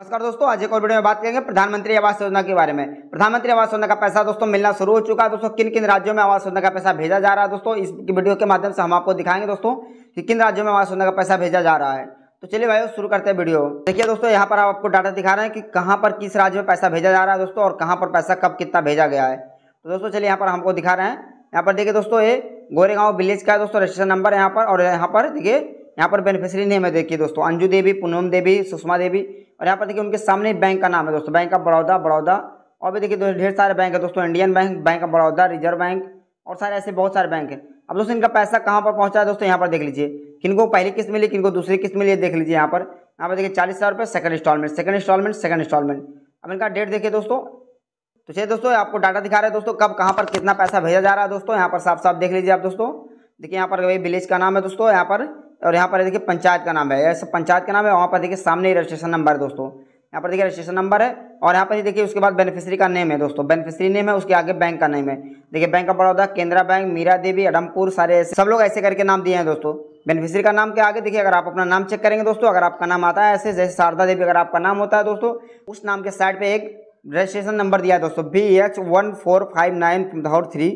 नमस्कार दोस्तों आज एक और वीडियो में बात करेंगे प्रधानमंत्री आवास योजना के बारे में प्रधानमंत्री आवास योजना का पैसा दोस्तों मिलना शुरू हो चुका है दोस्तों किन किन राज्यों में आवास योजना का पैसा भेजा जा रहा है दोस्तों इस वीडियो के माध्यम से हम आपको दिखाएंगे दोस्तों कि किन राज्यों में आवास योजना का पैसा भेजा जा रहा है तो चलिए भाई शुरू करते हैं वीडियो देखिए दोस्तों यहाँ पर आपको डाटा दिखा रहे हैं कि कहाँ पर किस राज्य में पैसा भेजा जा रहा है दोस्तों और कहाँ पर पैसा कब कितना भेजा गया है तो दोस्तों चलिए यहाँ पर हमको दिखा रहे हैं यहाँ पर देखिए दोस्तों ये गोरेगांव विलेज का दोस्तों रजिस्ट्रेशन नंबर है यहाँ पर और यहाँ पर देखिए यहाँ पर बेनिफिशरी नेम है देखिए दोस्तों अंजू देवी पूनम देवी सुषमा देवी और यहाँ पर देखिए उनके सामने बैंक का नाम है दोस्तों बैंक ऑफ बड़ौदा बड़ौदा और भी देखिए दोस्तों ढेर सारे बैंक है दोस्तों Indian bank bank of Baroda reserve bank और सारे ऐसे बहुत सारे बैंक हैं अब दोस्तों इनका पैसा कहाँ पर पहुँचा है दोस्तों यहाँ पर देख लीजिए किनको पहली किस्त मिली किनको दूसरी किस्त मिली देख लीजिए यहाँ पर यहाँ पर देखिए चालीस हज़ार रुपये second installment second installment second installment अब इनका डेट देखिए दोस्तों तो चलिए दोस्तों आपको डाटा दिखा रहे हैं दोस्तों कब कहाँ पर कितना पैसा भेजा जा रहा है दोस्तों यहाँ पर साफ साफ देख लीजिए आप दोस्तों देखिए यहाँ पर विलेज का नाम है दोस्तों यहाँ पर और यहाँ पर देखिए पंचायत का नाम है ऐसे पंचायत का नाम है वहाँ पर देखिए सामने ही रजिस्ट्रेशन नंबर है दोस्तों यहाँ पर देखिए रजिस्ट्रेशन नंबर है और यहाँ पर देखिए उसके बाद बेनिफिशरी का नेम है दोस्तों बेनिफिशरी नेम है उसके आगे बैंक का नेम है देखिए बैंक ऑफ बड़ौदा केंद्रा बैंक मीरा देवी अडमपुर सारे सब लोग ऐसे करके नाम दिए हैं दोस्तों बेनिफिशरी का नाम के आगे देखिए अगर आप अपना नाम चेक करेंगे दोस्तों अगर आपका नाम आता है ऐसे जैसे शारदा देवी अगर आपका नाम होता है दोस्तों उस नाम के साइड पर एक रजिस्ट्रेशन नंबर दिया है दोस्तों B H one four five nine three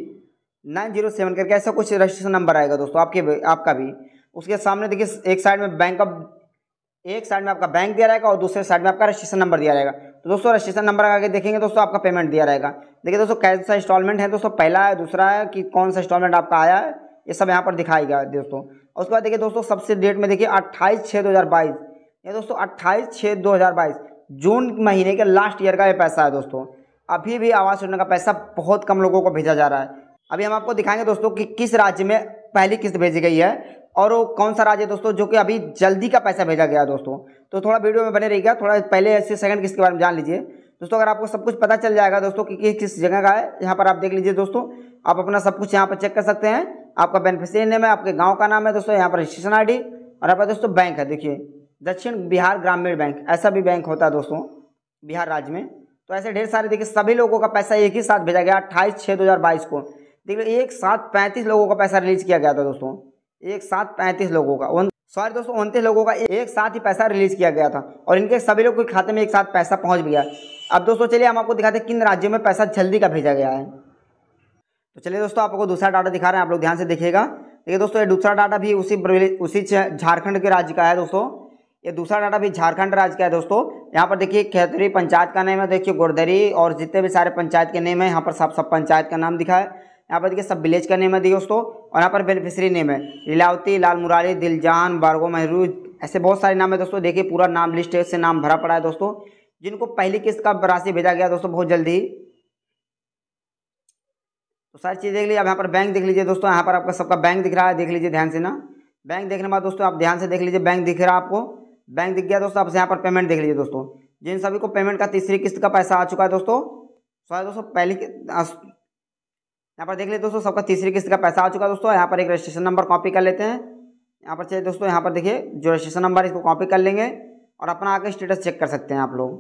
nine zero seven करके ऐसा कुछ रजिस्ट्रेशन नंबर आएगा दोस्तों आपके आपका भी उसके सामने देखिए एक साइड में बैंक ऑफ एक साइड में आपका बैंक दिया रहेगा और दूसरे साइड में आपका रजिस्ट्रेशन नंबर दिया रहेगा तो दोस्तों रजिस्ट्रेशन नंबर आगे देखेंगे दोस्तों आपका पेमेंट दिया रहेगा देखिए दोस्तों कैसा इंस्टॉलमेंट है दोस्तों पहला है दूसरा है कि कौन सा इंस्टॉलमेंट आपका आया है ये सब यहाँ पर दिखाई गया दोस्तों और उसके बाद देखिए दोस्तों सबसे डेट में देखिए अट्ठाईस छः दो ये दोस्तों अट्ठाईस छः दो जून महीने के लास्ट ईयर का ये पैसा है दोस्तों अभी भी आवास योजना का पैसा बहुत कम लोगों को भेजा जा रहा है अभी हम आपको दिखाएंगे दोस्तों कि किस राज्य में पहली किस्त भेजी गई है और वो कौन सा राज्य है दोस्तों जो कि अभी जल्दी का पैसा भेजा गया दोस्तों तो थोड़ा वीडियो में बने रहिएगा थोड़ा पहले ऐसे सेकंड किसके बारे में जान लीजिए दोस्तों अगर आपको सब कुछ पता चल जाएगा दोस्तों कि किस किस जगह का है यहाँ पर आप देख लीजिए दोस्तों आप अपना सब कुछ यहाँ पर चेक कर सकते हैं आपका बेनिफिशियरी नेम है आपके गाँव का नाम है दोस्तों यहाँ पर रजिस्ट्रेशन आई और यहाँ पर दोस्तों बैंक है देखिए दक्षिण बिहार ग्रामीण बैंक ऐसा भी बैंक होता है दोस्तों बिहार राज्य में तो ऐसे ढेर सारे देखिए सभी लोगों का पैसा एक ही साथ भेजा गया अट्ठाईस छः दो को देखिए एक साथ पैंतीस लोगों का पैसा रिलीज किया गया था दोस्तों एक साथ पैंतीस लोगों का सॉरी दोस्तों उनतीस लोगों का एक साथ ही पैसा रिलीज किया गया था और इनके सभी लोग के खाते में एक साथ पैसा पहुंच गया अब दोस्तों चलिए हम आपको दिखाते हैं किन राज्यों में पैसा जल्दी का भेजा गया है तो चलिए दोस्तों आपको दूसरा डाटा दिखा रहे हैं आप लोग ध्यान से देखिएगा देखिए दोस्तों ये दूसरा डाटा भी उसी उसी झारखंड के राज्य का है दोस्तों ये दूसरा डाटा भी झारखंड राज्य का है दोस्तों यहाँ पर देखिए खेतरी पंचायत का नेम है देखिए गुड़दरी और जितने भी सारे पंचायत के नेम है यहाँ पर सब सब पंचायत का नाम दिखा है यहाँ पर देखिए सब विलेज का नेम है देखिए दोस्तों और यहाँ पर बेनिफिशरी नेम है लीलावती लाल मुरारी दिलजान बारगो महरू ऐसे बहुत सारे नाम है दोस्तों देखिए पूरा नाम लिस्ट से नाम भरा पड़ा है दोस्तों जिनको पहली किस्त का राशि भेजा गया दोस्तों बहुत जल्दी तो सारी चीज़ देख लीजिए अब यहाँ पर बैंक देख लीजिए दोस्तों यहाँ पर आपका सबका बैंक दिख रहा है देख लीजिए ध्यान से ना बैंक देखने के बाद दोस्तों आप ध्यान से देख लीजिए बैंक दिख रहा है आपको बैंक दिख गया दोस्तों आपसे यहाँ पर पेमेंट देख लीजिए दोस्तों जिन सभी को पेमेंट का तीसरी किस्त का पैसा आ चुका है दोस्तों सॉरी दोस्तों पहली यहाँ पर देख ले दोस्तों सबका तीसरी किस्त का पैसा आ चुका है दोस्तों यहाँ पर एक रजिस्ट्रेशन नंबर कॉपी कर लेते हैं यहाँ पर चाहिए दोस्तों यहाँ पर देखिए जो रजिस्ट्रेशन नंबर इसको कॉपी कर लेंगे और अपना आके स्टेटस चेक कर सकते हैं आप लोग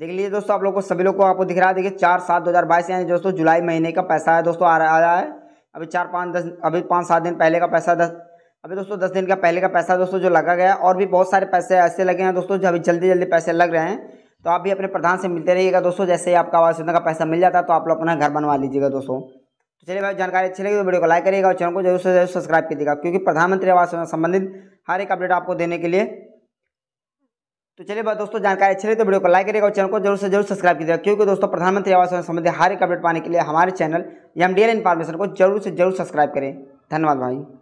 देख लीजिए दोस्तों आप लोग को सभी लोग को आपको दिख रहा है देखिए चार सात दो हज़ार बाईस यानी दोस्तों जुलाई महीने का पैसा है दोस्तों आ रहा है अभी चार पाँच दस अभी पाँच सात दिन पहले का पैसा दस अभी दोस्तों दस दिन का पहले का पैसा दोस्तों जो लगा गया और भी बहुत सारे पैसे ऐसे लगे हैं दोस्तों जो अभी जल्दी जल्दी पैसे लग रहे हैं तो आप भी अपने प्रधान से मिलते रहिएगा दोस्तों जैसे ही आपका आवास योजना का पैसा मिल जाता है तो आप लोग अपना घर बनवा लीजिएगा दोस्तों तो चलिए भाई जानकारी अच्छी लगी तो वीडियो को लाइक करिएगा और चैनल को जरूर से जरूर सब्सक्राइब कीजिएगा क्योंकि प्रधानमंत्री आवास योजना संबंधित हर एक अपडेट आपको देने के लिए तो चलिए भाई दोस्तों जानकारी अच्छी लगी तो वीडियो को लाइक करिएगा और चैनल को जरूर से जरूर सब्सक्राइब कीजिएगा क्योंकि दोस्तों प्रधानमंत्री आवास योजना संबंधित हर एक अपडेट पाने के लिए हमारे चैनल एम डी इन्फॉर्मेशन को जरूर से जरूर सब्सक्राइब करें धन्यवाद भाई